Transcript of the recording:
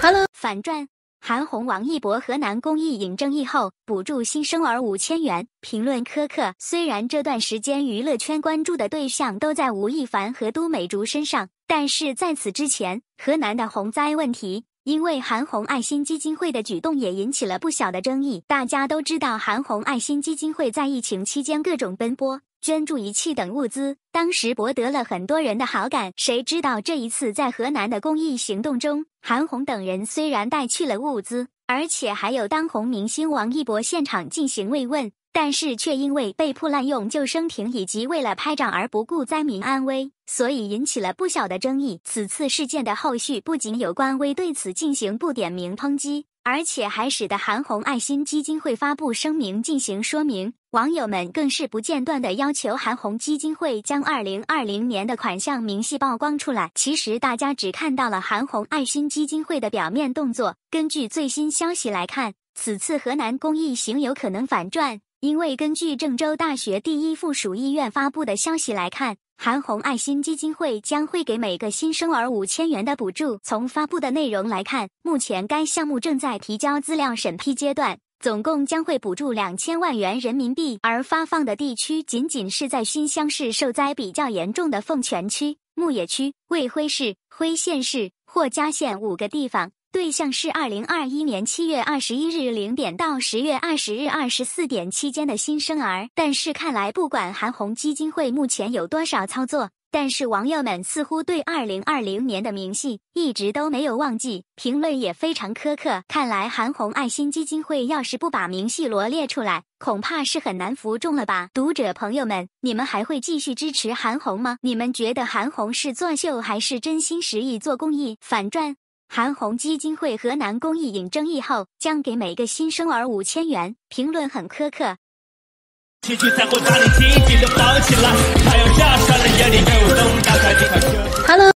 Hello，反转！韩红、王一博河南公益引争议后，补助新生儿五千元，评论苛刻。虽然这段时间娱乐圈关注的对象都在吴亦凡和都美竹身上，但是在此之前，河南的洪灾问题，因为韩红爱心基金会的举动也引起了不小的争议。大家都知道，韩红爱心基金会在疫情期间各种奔波。捐助仪器等物资，当时博得了很多人的好感。谁知道这一次在河南的公益行动中，韩红等人虽然带去了物资，而且还有当红明星王一博现场进行慰问，但是却因为被迫滥用救生艇，以及为了拍照而不顾灾民安危，所以引起了不小的争议。此次事件的后续不仅有官微对此进行不点名抨击，而且还使得韩红爱心基金会发布声明进行说明。网友们更是不间断的要求韩红基金会将二零二零年的款项明细曝光出来。其实大家只看到了韩红爱心基金会的表面动作。根据最新消息来看，此次河南公益行有可能反转，因为根据郑州大学第一附属医院发布的消息来看，韩红爱心基金会将会给每个新生儿五千元的补助。从发布的内容来看，目前该项目正在提交资料审批阶段。总共将会补助两千万元人民币，而发放的地区仅仅是在新乡市受灾比较严重的凤泉区、牧野区、卫辉市、辉县市、获嘉县五个地方，对象是二零二一年七月二十一日零点到十月二十日二十四点期间的新生儿。但是看来，不管韩红基金会目前有多少操作。但是网友们似乎对二零二零年的明细一直都没有忘记，评论也非常苛刻。看来韩红爱心基金会要是不把明细罗列出来，恐怕是很难服众了吧？读者朋友们，你们还会继续支持韩红吗？你们觉得韩红是作秀还是真心实意做公益？反转，韩红基金会河南公益引争议后，将给每个新生儿五千元。评论很苛刻。